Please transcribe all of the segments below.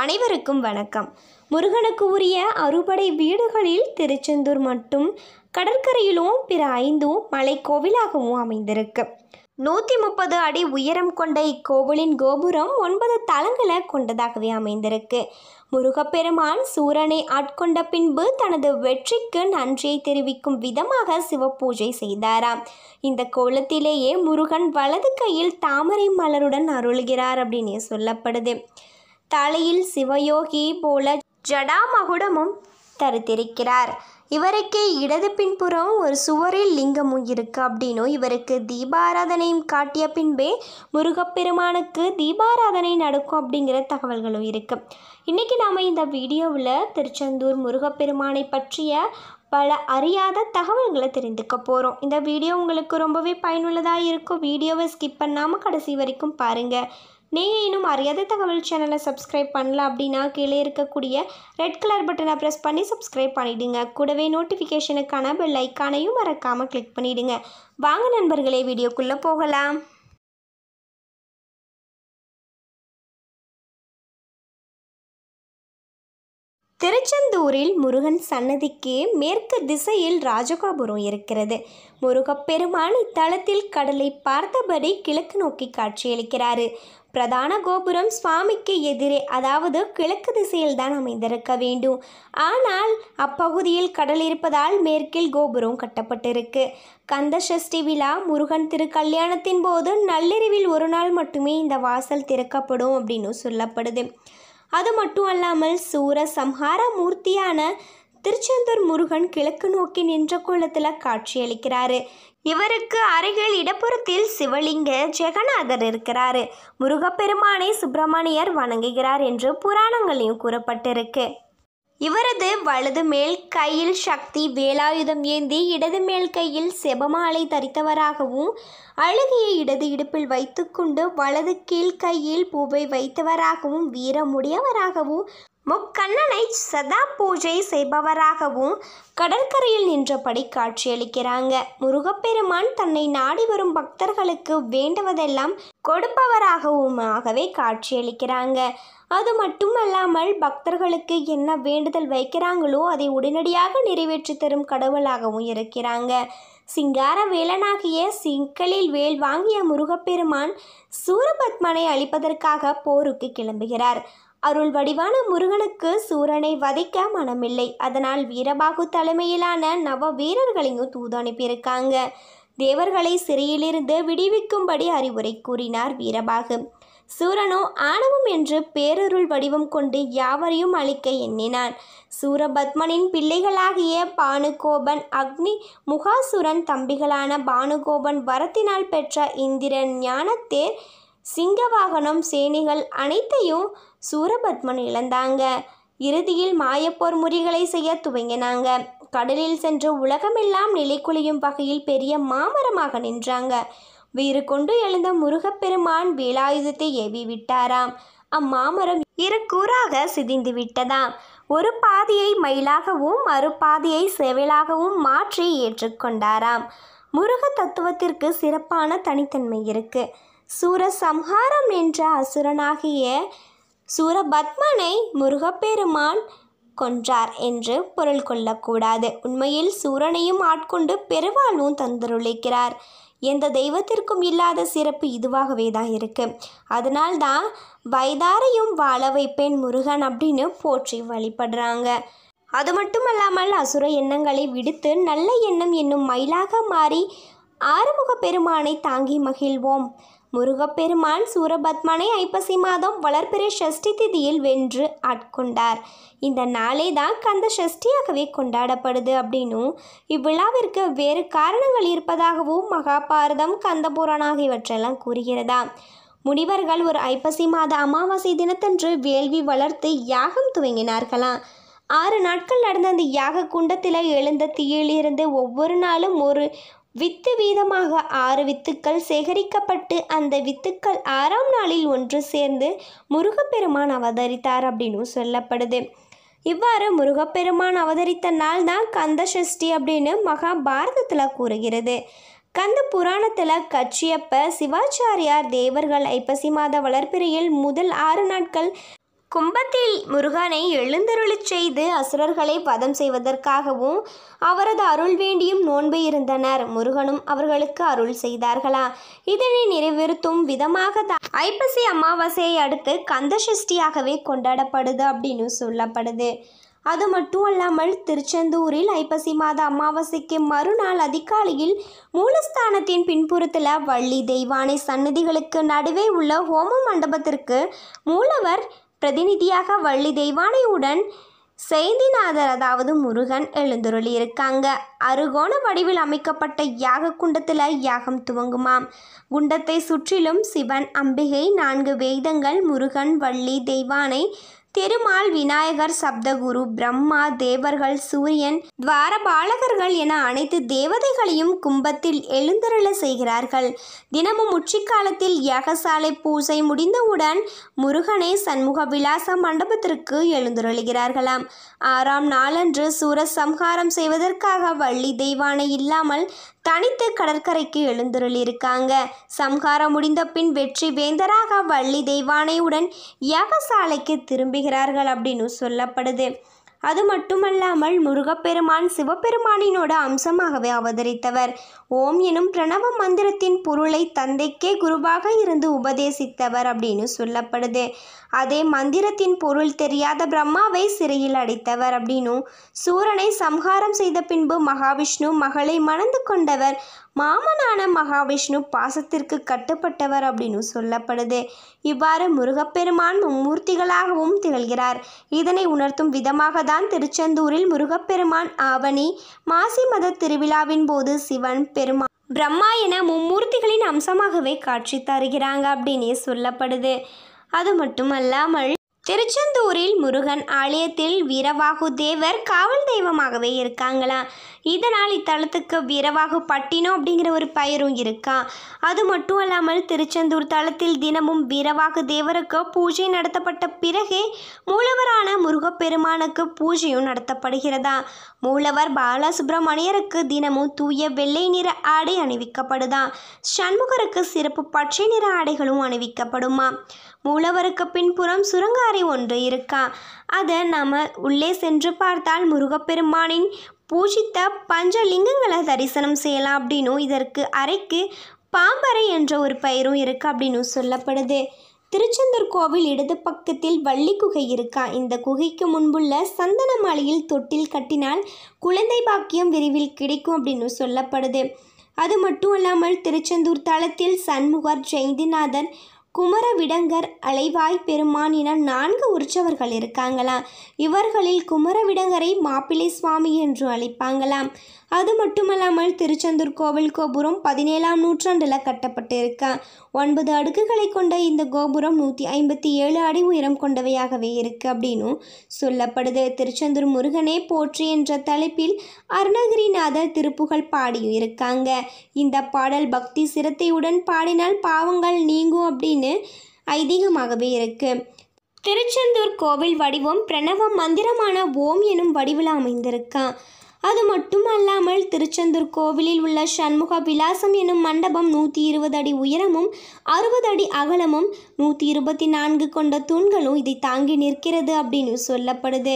அனைவருக்கும் வணக்கம் முருகனுக்கு உரிய அறுபடை வீடுகளில் திருச்செந்தூர் மட்டும் கடற்கரையிலும் பிற ஐந்தும் மலை கோவிலாகவும் அமைந்திருக்கு நூற்றி முப்பது அடி உயரம் கொண்ட இக்கோவிலின் கோபுரம் ஒன்பது தளங்களை கொண்டதாகவே அமைந்திருக்கு முருகப்பெருமான் சூரனை ஆட்கொண்ட பின்பு தனது வெற்றிக்கு நன்றியை தெரிவிக்கும் விதமாக சிவபூஜை செய்தாராம் இந்த கோலத்திலேயே முருகன் வலது கையில் தாமரை மலருடன் அருள்கிறார் அப்படின்னு சொல்லப்படுது தலையில் சிவயோகி போல ஜடாமகுடமும் தரித்திருக்கிறார் இவருக்கு இடது பின்புறம் ஒரு சுவரில் லிங்கமும் இருக்கு அப்படின்னும் இவருக்கு தீபாராதனையும் காட்டிய பின்பே முருகப்பெருமானுக்கு தீபாராதனை நடக்கும் அப்படிங்கிற தகவல்களும் இருக்குது இன்றைக்கி நாம் இந்த வீடியோவில் திருச்செந்தூர் முருகப்பெருமானை பற்றிய பல அறியாத தகவல்களை தெரிந்துக்க போகிறோம் இந்த வீடியோ உங்களுக்கு ரொம்பவே பயனுள்ளதாக இருக்கும் வீடியோவை ஸ்கிப் பண்ணாமல் கடைசி வரைக்கும் பாருங்கள் நீங்கள் இன்னும் அறியாத தகவல் சேனலை சப்ஸ்கிரைப் பண்ணல அப்படின்னா கீழே இருக்கக்கூடிய ரெட் கலர் பட்டனை ப்ரெஸ் பண்ணி சப்ஸ்கிரைப் பண்ணிவிடுங்க கூடவே நோட்டிஃபிகேஷனுக்கான பெல் ஐக்கானையும் மறக்காமல் கிளிக் பண்ணிவிடுங்க வாங்க நண்பர்களே வீடியோக்குள்ளே போகலாம் திருச்செந்தூரில் முருகன் சன்னதிக்கு மேற்கு திசையில் ராஜகோபுரம் இருக்கிறது முருகப்பெருமான் இத்தலத்தில் கடலை பார்த்தபடி கிழக்கு நோக்கி காட்சியளிக்கிறாரு பிரதான கோபுரம் சுவாமிக்கு எதிரே அதாவது கிழக்கு திசையில் தான் அமைந்திருக்க வேண்டும் ஆனால் அப்பகுதியில் கடல் இருப்பதால் மேற்கில் கோபுரம் கட்டப்பட்டிருக்கு கந்த சஷ்டி விழா முருகன் திருக்கல்யாணத்தின் போது நள்ளிரவில் ஒரு நாள் மட்டுமே இந்த வாசல் திறக்கப்படும் அப்படின்னு சொல்லப்படுது அது மட்டும் அல்லாமல் சூர சம்ஹார மூர்த்தியான திருச்செந்தூர் முருகன் கிழக்கு நோக்கி நின்ற கோலத்தில் காட்சியளிக்கிறாரு இவருக்கு அருகில் இடப்புறத்தில் சிவலிங்க ஜெகநாதர் இருக்கிறாரு முருகப்பெருமானை சுப்பிரமணியர் வணங்குகிறார் என்று புராணங்களையும் கூறப்பட்டிருக்கு இவரது வலது மேல் கையில் சக்தி வேலாயுதம் ஏந்தி இடது மேல் கையில் செபமாலை தரித்தவராகவும் அழுகிய இடது இடுப்பில் வைத்துக்கொண்டு வலது கீழ் கையில் பூவை வைத்தவராகவும் வீரமுடையவராகவும் முக்கண்ணனை சதா பூஜை செய்பவராகவும் கடற்கரையில் நின்றபடி காட்சியளிக்கிறாங்க முருகப்பெருமான் தன்னை நாடி வரும் பக்தர்களுக்கு வேண்டுவதெல்லாம் கொடுப்பவராகவுமாகவே காட்சியளிக்கிறாங்க அது மட்டுமல்லாமல் பக்தர்களுக்கு என்ன வேண்டுதல் வைக்கிறாங்களோ அதை உடனடியாக நிறைவேற்றி தரும் கடவுளாகவும் இருக்கிறாங்க சிங்கார வேலனாகிய சிங்களில் வேல் வாங்கிய முருகப்பெருமான் சூரபத்மனை அழிப்பதற்காக போருக்கு கிளம்புகிறார் அருள் வடிவான முருகனுக்கு சூரனை வதைக்க மனமில்லை அதனால் வீரபாகு தலைமையிலான நவ வீரர்களையும் தூது அனுப்பியிருக்காங்க தேவர்களை சிறையிலிருந்து விடுவிக்கும்படி அறிவுரை கூறினார் வீரபாகு சூரனோ ஆணவம் என்று பேரருள் வடிவம் கொண்டு யாவரையும் அழிக்க எண்ணினான் சூரபத்மனின் பிள்ளைகளாகிய பானுகோபன் அக்னி முகாசுரன் தம்பிகளான பானுகோபன் வரத்தினால் பெற்ற இந்திரன் ஞானத்தேர் சிங்கவாகனம் சேனைகள் அனைத்தையும் சூரபத்மன் இழந்தாங்க இறுதியில் மாயப்போர் முறிகளை செய்ய துவங்கினாங்க கடலில் சென்று உலகமெல்லாம் நிலைக்குலையும் வகையில் பெரிய மாமரமாக நின்றாங்க வீறு கொண்டு எழுந்த முருகப்பெருமான் வேலாயுதத்தை ஏவி விட்டாராம் அம்மாமரம் இரு கூறாக சிதிந்து விட்டதாம் ஒரு பாதியை மயிலாகவும் மறுபாதியை செவிலாகவும் மாற்றி ஏற்றுக்கொண்டாராம் முருக தத்துவத்திற்கு சிறப்பான தனித்தன்மை இருக்கு சூர சம்ஹாரம் என்ற அசுரனாகிய சூரபத்மனை முருகப்பெருமான் கொன்றார் என்று பொருள் கொள்ளக்கூடாது உண்மையில் சூரனையும் ஆட்கொண்டு பெருவாழ்வும் தந்தருளிக்கிறார் எந்த தெய்வத்திற்கும் இல்லாத சிறப்பு இதுவாகவே தான் இருக்குது அதனால்தான் வயதாரையும் வாழ வைப்பேன் முருகன் அப்படின்னு போற்றி வழிபடுறாங்க அது மட்டுமல்லாமல் அசுர எண்ணங்களை விடுத்து நல்ல எண்ணம் என்னும் மயிலாக மாறி ஆறுமுக பெருமானை தாங்கி மகிழ்வோம் முருகப்பெருமான் சூரபத்மனை ஐப்பசி மாதம் வளர்பிறை ஷஷ்டி திதியில் வென்று ஆட்கொண்டார் இந்த நாளே தான் கந்த ஷஷ்டியாகவே கொண்டாடப்படுது அப்படின்னும் இவ்விழாவிற்கு வேறு காரணங்கள் இருப்பதாகவும் மகாபாரதம் கந்த புராணம் ஆகியவற்றெல்லாம் கூறுகிறதா முனிவர்கள் ஒரு ஐப்பசி மாத அமாவாசை தினத்தன்று வேள்வி வளர்த்து யாகம் துவங்கினார்களாம் ஆறு நாட்கள் நடந்த அந்த யாக குண்டத்தில் எழுந்த தீயிலிருந்து ஒவ்வொரு நாளும் ஒரு வித்து வீதமாக ஆறு வித்துக்கள் சேகரிக்கப்பட்டு அந்த வித்துக்கள் ஆறாம் நாளில் ஒன்று சேர்ந்து முருகப்பெருமான் அவதரித்தார் அப்படின்னு சொல்லப்படுது இவ்வாறு முருகப்பெருமான் அவதரித்த நாள் தான் கந்த சஷ்டி அப்படின்னு மகாபாரதத்தில் கூறுகிறது கந்த புராணத்தில் கச்சியப்ப சிவாச்சாரியார் தேவர்கள் ஐப்பசி மாத வளர்ப்பிறையில் முதல் ஆறு நாட்கள் கும்பத்தில் முருகனை எழுந்தருளிச் செய்து அசுரர்களை பதம் செய்வதற்காகவும் அவரது அருள் வேண்டியும் நோன்பு இருந்தனர் முருகனும் அவர்களுக்கு அருள் செய்தார்களா இதனை நிறைவேறுத்தும் விதமாக ஐப்பசி அமாவாசையை அடுத்து கந்த சஷ்டியாகவே கொண்டாடப்படுது அப்படின்னு சொல்லப்படுது அது மட்டும் அல்லாமல் திருச்செந்தூரில் ஐப்பசி மாத அமாவாசைக்கு மறுநாள் அதிகாலையில் மூலஸ்தானத்தின் பின்புறத்தில் வள்ளி தெய்வானை சன்னதிகளுக்கு நடுவே உள்ள ஹோம மண்டபத்திற்கு மூலவர் பிரதிநிதியாக வள்ளி தெய்வானையுடன் செய்திநாதர் அதாவது முருகன் எழுந்துருளி இருக்காங்க அருகோண வடிவில் அமைக்கப்பட்ட யாக குண்டத்தில் யாகம் துவங்குமாம் குண்டத்தை சுற்றிலும் சிவன் அம்பிகை நான்கு வேதங்கள் முருகன் வள்ளி தெய்வானை திருமால் விநாயகர் சப்தகுரு பிரம்மா தேவர்கள் சூரியன் துவாரபாலகர்கள் என அனைத்து தேவதைகளையும் கும்பத்தில் எழுந்தருள செய்கிறார்கள் தினமும் உச்சிக்காலத்தில் யாகசாலை பூஜை முடிந்தவுடன் முருகனை சண்முக விலாச மண்டபத்திற்கு எழுந்தருளுகிறார்களாம் ஆறாம் நாளன்று சூரசம்ஹாரம் செய்வதற்காக வள்ளி தெய்வானை இல்லாமல் தனித்து கடற்கரைக்கு எழுந்துருளியிருக்காங்க சம்ஹாரம் முடிந்த பின் வெற்றி வேந்தராக வள்ளி தெய்வானையுடன் யவசாலைக்கு திரும்புகிறார்கள் அப்படின்னு சொல்லப்படுது அது மட்டுமல்லாமல் முருகப்பெருமான் சிவபெருமானினோட அம்சமாகவே அவதரித்தவர் ஓம் எனும் பிரணவ மந்திரத்தின் பொருளை தந்தைக்கே குருவாக இருந்து உபதேசித்தவர் அப்படின்னு சொல்லப்படுது அதே மந்திரத்தின் பொருள் தெரியாத பிரம்மாவை சிறையில் அடைத்தவர் அப்படின்னும் சூரனை சம்ஹாரம் செய்த பின்பு மகாவிஷ்ணு மகளை மணந்து கொண்டவர் மாமனான மகாவிஷ்ணு பாசத்திற்கு கட்டுப்பட்டவர் அப்படின்னு சொல்லப்படுது இவ்வாறு முருகப்பெருமான் மும்மூர்த்திகளாகவும் திகழ்கிறார் இதனை உணர்த்தும் விதமாக தான் திருச்செந்தூரில் முருகப்பெருமான் ஆவணி மாசி மத திருவிழாவின் போது சிவன் பெருமா பிரம்மா என மும்மூர்த்திகளின் அம்சமாகவே காட்சி தருகிறாங்க அப்படின்னே சொல்லப்படுது அது மட்டுமல்லாமல் திருச்செந்தூரில் முருகன் ஆலயத்தில் வீரவாகு தேவர் காவல் தெய்வமாகவே இருக்காங்களாம் இதனால் இத்தலத்துக்கு விரவாக பட்டினம் அப்படிங்கிற ஒரு பெயரும் இருக்கா அது மட்டும் அல்லாமல் திருச்செந்தூர் தளத்தில் தினமும் விரவாக தேவருக்கு பூஜை நடத்தப்பட்ட பிறகே மூலவரான முருகப்பெருமானுக்கு பூஜையும் நடத்தப்படுகிறதா மூலவர் பாலசுப்ரமணியருக்கு தினமும் தூய வெள்ளை நிற ஆடை அணிவிக்கப்படுதான் சண்முகருக்கு சிறப்பு பச்சை நிற ஆடைகளும் அணிவிக்கப்படுமா மூலவருக்கு பின்புறம் சுரங்காரி ஒன்று இருக்கா அதை நாம் உள்ளே சென்று பார்த்தால் முருகப்பெருமானின் பூஜித்த பஞ்சலிங்கங்களை தரிசனம் செய்யலாம் அப்படின்னும் இதற்கு அறைக்கு பாம்பரை என்ற ஒரு பெயரும் இருக்குது அப்படின்னு சொல்லப்படுது திருச்செந்தூர் கோவில் இடது பக்கத்தில் வள்ளி குகை இருக்கா இந்த குகைக்கு முன்புள்ள சந்தன மாலையில் தொட்டில் கட்டினால் குழந்தை பாக்கியம் விரைவில் கிடைக்கும் அப்படின்னு சொல்லப்படுது அது மட்டும் அல்லாமல் திருச்செந்தூர் தளத்தில் சண்முகர் ஜெயந்திநாதன் குமரவிடங்கர் அலைவாய் பெருமான் என நான்கு உற்சவர்கள் இருக்காங்களாம் இவர்களில் குமரவிடங்கரை மாப்பிள்ளை சுவாமி என்று அழைப்பாங்களாம் அது மட்டுமல்லாமல் திருச்செந்தூர் கோவில் கோபுரம் பதினேழாம் நூற்றாண்டில் கட்டப்பட்டு இருக்கா ஒன்பது அடுக்குகளை கொண்ட இந்த கோபுரம் நூற்றி ஐம்பத்தி ஏழு அடி உயரம் கொண்டவையாகவே இருக்கு அப்படின்னும் சொல்லப்படுது திருச்செந்தூர் முருகனே போற்றி என்ற தலைப்பில் அருணகிரிநாதர் திருப்புகழ் பாடியும் இருக்காங்க இந்த பாடல் பக்தி சிரத்தையுடன் பாடினால் பாவங்கள் நீங்கும் அப்படின்னு ஐதீகமாகவே இருக்குது திருச்செந்தூர் கோவில் வடிவம் பிரணவ மந்திரமான ஓம் எனும் வடிவில் அமைந்திருக்கான் அது மட்டும் அல்லாமல் திருச்செந்தூர் கோவிலில் உள்ள சண்முக விலாசம் என்னும் மண்டபம் நூற்றி இருபது அடி உயரமும் அறுபது அடி அகலமும் நூற்றி இருபத்தி நான்கு கொண்ட தூண்களும் இதை தாங்கி நிற்கிறது அப்படின்னு சொல்லப்படுது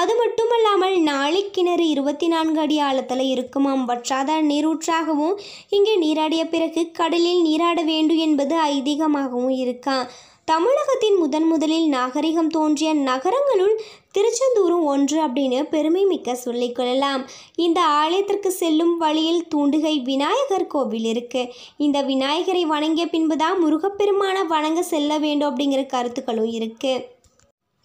அது மட்டுமல்லாமல் நாளை கிணறு இருபத்தி நான்கு அடி ஆழத்தில் இருக்குமாம் வற்றாத நீரூற்றாகவும் இங்கே நீராடிய பிறகு கடலில் நீராட வேண்டும் என்பது ஐதீகமாகவும் இருக்கான் தமிழகத்தின் முதன் முதலில் நாகரிகம் தோன்றிய நகரங்களுள் திருச்செந்தூரும் ஒன்று அப்படின்னு பெருமை மிக்க சொல்லிக்கொள்ளலாம் இந்த ஆலயத்திற்கு செல்லும் வழியில் தூண்டுகை விநாயகர் கோவில் இருக்கு இந்த விநாயகரை வணங்கிய பின்புதான் முருகப்பெருமான வணங்க செல்ல வேண்டும் அப்படிங்கிற கருத்துக்களும் இருக்குது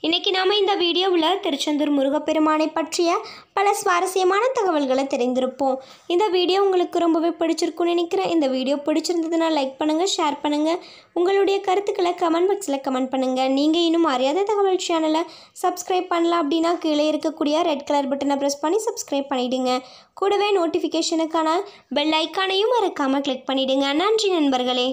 இன்றைக்கி நாம் இந்த வீடியோவில் திருச்செந்தூர் முருகப்பெருமானை பற்றிய பல சுவாரஸ்யமான தகவல்களை தெரிந்திருப்போம் இந்த வீடியோ உங்களுக்கு ரொம்பவே பிடிச்சிருக்குன்னு நினைக்கிறேன் இந்த வீடியோ பிடிச்சிருந்ததுன்னா லைக் பண்ணுங்கள் ஷேர் பண்ணுங்கள் உங்களுடைய கருத்துக்களை கமெண்ட் பாக்ஸில் கமெண்ட் பண்ணுங்கள் நீங்கள் இன்னும் அறியாத தகவல் சேனலை சப்ஸ்கிரைப் பண்ணலாம் அப்படின்னா கீழே இருக்கக்கூடிய ரெட் கலர் பட்டனை ப்ரெஸ் பண்ணி சப்ஸ்கிரைப் பண்ணிவிடுங்க கூடவே நோட்டிஃபிகேஷனுக்கான பெல் ஐக்கானையும் மறக்காமல் கிளிக் பண்ணிவிடுங்க நன்றி நண்பர்களே